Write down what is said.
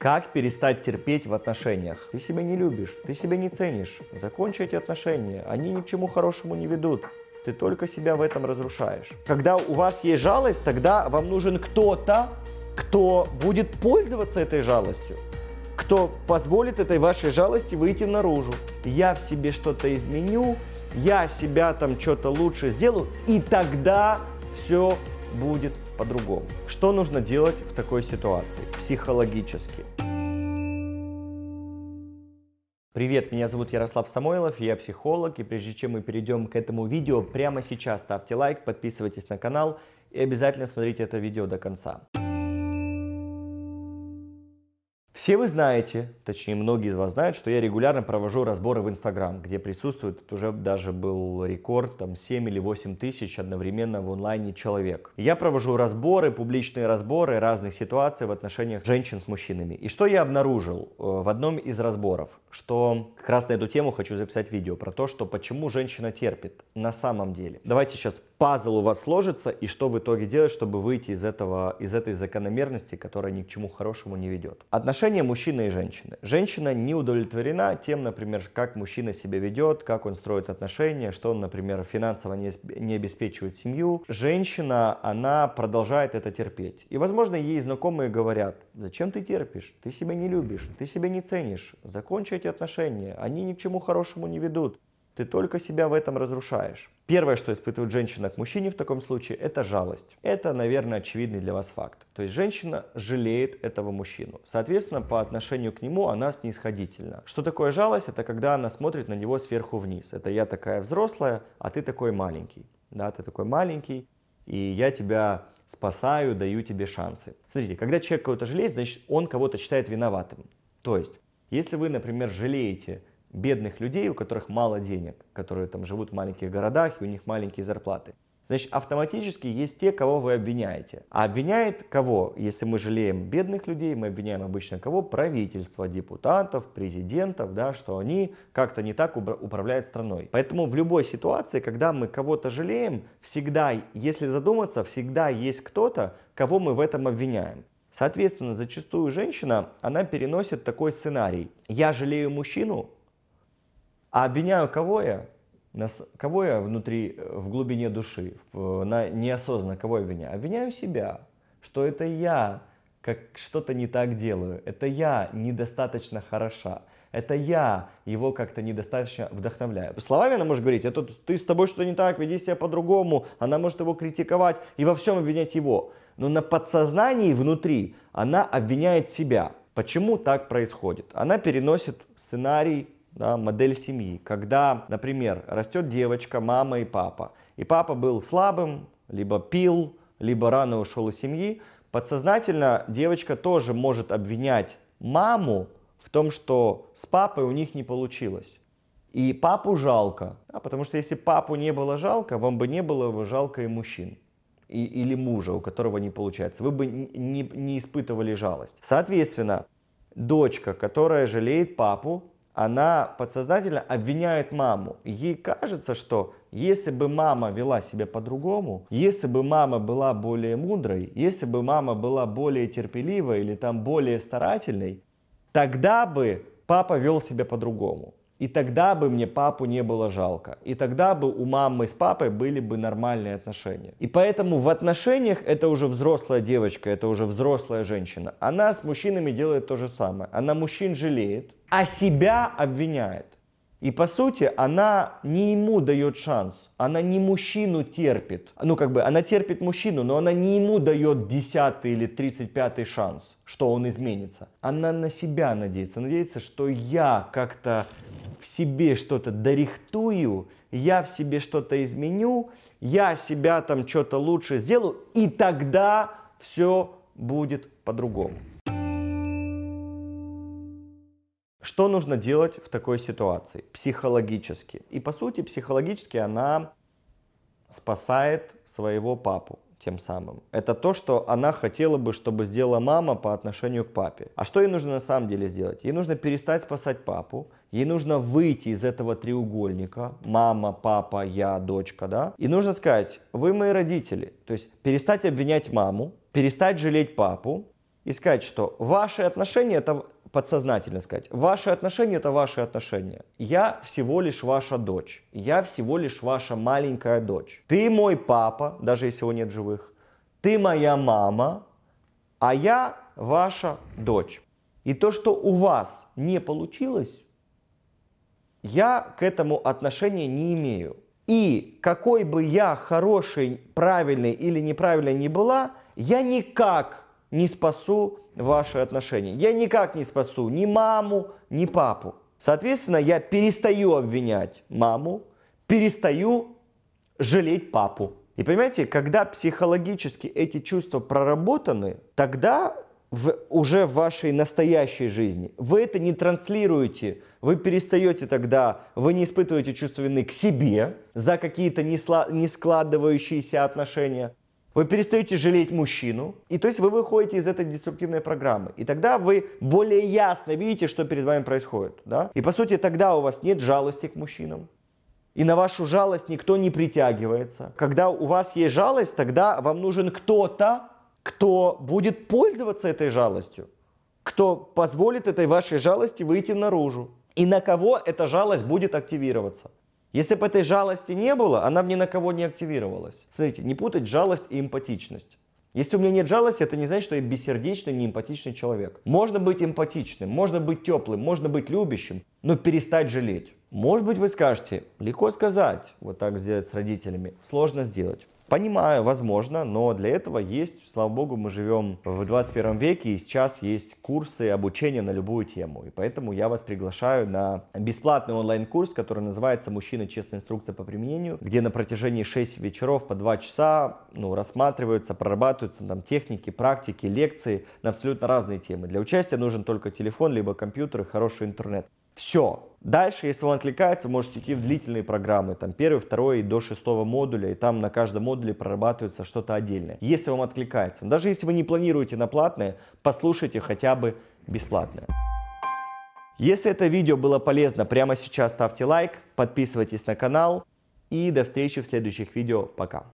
Как перестать терпеть в отношениях? Ты себя не любишь, ты себя не ценишь. Закончи эти отношения, они ни к чему хорошему не ведут. Ты только себя в этом разрушаешь. Когда у вас есть жалость, тогда вам нужен кто-то, кто будет пользоваться этой жалостью, кто позволит этой вашей жалости выйти наружу. Я в себе что-то изменю, я себя там что-то лучше сделаю, и тогда все будет по-другому. Что нужно делать в такой ситуации психологически? Привет, меня зовут Ярослав Самойлов, я психолог, и прежде чем мы перейдем к этому видео, прямо сейчас ставьте лайк, подписывайтесь на канал и обязательно смотрите это видео до конца. Все вы знаете, точнее многие из вас знают, что я регулярно провожу разборы в Инстаграм, где присутствует, уже даже был рекорд, там 7 или 8 тысяч одновременно в онлайне человек. Я провожу разборы, публичные разборы разных ситуаций в отношениях женщин с мужчинами. И что я обнаружил э, в одном из разборов, что как раз на эту тему хочу записать видео про то, что почему женщина терпит на самом деле. Давайте сейчас пазл у вас сложится и что в итоге делать, чтобы выйти из, этого, из этой закономерности, которая ни к чему хорошему не ведет. Отношения отношения мужчины и женщины. Женщина не удовлетворена тем, например, как мужчина себя ведет, как он строит отношения, что он, например, финансово не, не обеспечивает семью. Женщина, она продолжает это терпеть. И, возможно, ей знакомые говорят, зачем ты терпишь, ты себя не любишь, ты себя не ценишь, закончи эти отношения, они ни к чему хорошему не ведут ты только себя в этом разрушаешь. Первое, что испытывает женщина к мужчине в таком случае, это жалость. Это, наверное, очевидный для вас факт. То есть женщина жалеет этого мужчину. Соответственно, по отношению к нему она снисходительна. Что такое жалость? Это когда она смотрит на него сверху вниз. Это я такая взрослая, а ты такой маленький. Да, ты такой маленький, и я тебя спасаю, даю тебе шансы. Смотрите, когда человек кого-то жалеет, значит, он кого-то считает виноватым. То есть, если вы, например, жалеете бедных людей, у которых мало денег, которые там живут в маленьких городах, и у них маленькие зарплаты. Значит, автоматически есть те, кого вы обвиняете. А обвиняет кого? Если мы жалеем бедных людей, мы обвиняем обычно кого? Правительство, депутатов, президентов, да, что они как-то не так управляют страной. Поэтому в любой ситуации, когда мы кого-то жалеем, всегда, если задуматься, всегда есть кто-то, кого мы в этом обвиняем. Соответственно, зачастую женщина, она переносит такой сценарий. Я жалею мужчину, а обвиняю кого я? кого я внутри, э, в глубине души, э, на, неосознанно, кого я обвиняю? Обвиняю себя, что это я как что-то не так делаю, это я недостаточно хороша, это я его как-то недостаточно вдохновляю. Словами она может говорить, это ты с тобой что-то не так, веди себя по-другому, она может его критиковать и во всем обвинять его. Но на подсознании внутри она обвиняет себя. Почему так происходит? Она переносит сценарий да, модель семьи. Когда, например, растет девочка, мама и папа, и папа был слабым, либо пил, либо рано ушел из семьи, подсознательно девочка тоже может обвинять маму в том, что с папой у них не получилось. И папу жалко, да, потому что если папу не было жалко, вам бы не было бы жалко и мужчин и, или мужа, у которого не получается. Вы бы не, не испытывали жалость. Соответственно, дочка, которая жалеет папу, она подсознательно обвиняет маму. Ей кажется, что если бы мама вела себя по-другому, если бы мама была более мудрой, если бы мама была более терпеливой или там более старательной, тогда бы папа вел себя по-другому. И тогда бы мне папу не было жалко. И тогда бы у мамы с папой были бы нормальные отношения. И поэтому в отношениях это уже взрослая девочка, это уже взрослая женщина. Она с мужчинами делает то же самое. Она мужчин жалеет, а себя обвиняет. И по сути, она не ему дает шанс, она не мужчину терпит. Ну, как бы, она терпит мужчину, но она не ему дает десятый или тридцать пятый шанс, что он изменится. Она на себя надеется, надеется, что я как-то в себе что-то дорихтую, я в себе что-то изменю, я себя там что-то лучше сделаю, и тогда все будет по-другому. Что нужно делать в такой ситуации психологически? И по сути психологически она спасает своего папу тем самым. Это то, что она хотела бы, чтобы сделала мама по отношению к папе. А что ей нужно на самом деле сделать? Ей нужно перестать спасать папу, Ей нужно выйти из этого треугольника, мама, папа, я, дочка, да, и нужно сказать, вы мои родители, то есть перестать обвинять маму, перестать жалеть папу и сказать, что ваши отношения это подсознательно сказать, ваши отношения это ваши отношения. Я всего лишь ваша дочь. Я всего лишь ваша маленькая дочь. Ты мой папа, даже если его нет живых. Ты моя мама, а я ваша дочь. И то, что у вас не получилось, я к этому отношения не имею. И какой бы я хороший правильный или неправильный не была, я никак не спасу ваши отношения. Я никак не спасу ни маму, ни папу. Соответственно, я перестаю обвинять маму, перестаю жалеть папу. И понимаете, когда психологически эти чувства проработаны, тогда в, уже в вашей настоящей жизни. Вы это не транслируете, вы перестаете тогда, вы не испытываете чувство вины к себе за какие-то не, не складывающиеся отношения. Вы перестаете жалеть мужчину, и то есть вы выходите из этой деструктивной программы. И тогда вы более ясно видите, что перед вами происходит. Да? И по сути тогда у вас нет жалости к мужчинам, и на вашу жалость никто не притягивается. Когда у вас есть жалость, тогда вам нужен кто-то, кто будет пользоваться этой жалостью, кто позволит этой вашей жалости выйти наружу. И на кого эта жалость будет активироваться. Если бы этой жалости не было, она бы ни на кого не активировалась. Смотрите, не путать жалость и эмпатичность. Если у меня нет жалости, это не значит, что я бессердечный, не эмпатичный человек. Можно быть эмпатичным, можно быть теплым, можно быть любящим, но перестать жалеть. Может быть, вы скажете, легко сказать, вот так сделать с родителями, сложно сделать. Понимаю, возможно, но для этого есть, слава богу, мы живем в 21 веке, и сейчас есть курсы обучения на любую тему. И поэтому я вас приглашаю на бесплатный онлайн-курс, который называется «Мужчина. Честная инструкция по применению», где на протяжении 6 вечеров по 2 часа ну, рассматриваются, прорабатываются там техники, практики, лекции на абсолютно разные темы. Для участия нужен только телефон, либо компьютер и хороший интернет. Все. Дальше, если вам откликается, можете идти в длительные программы, там первый, второй и до шестого модуля, и там на каждом модуле прорабатывается что-то отдельное. Если вам откликается, даже если вы не планируете на платное, послушайте хотя бы бесплатное. Если это видео было полезно, прямо сейчас ставьте лайк, подписывайтесь на канал и до встречи в следующих видео. Пока!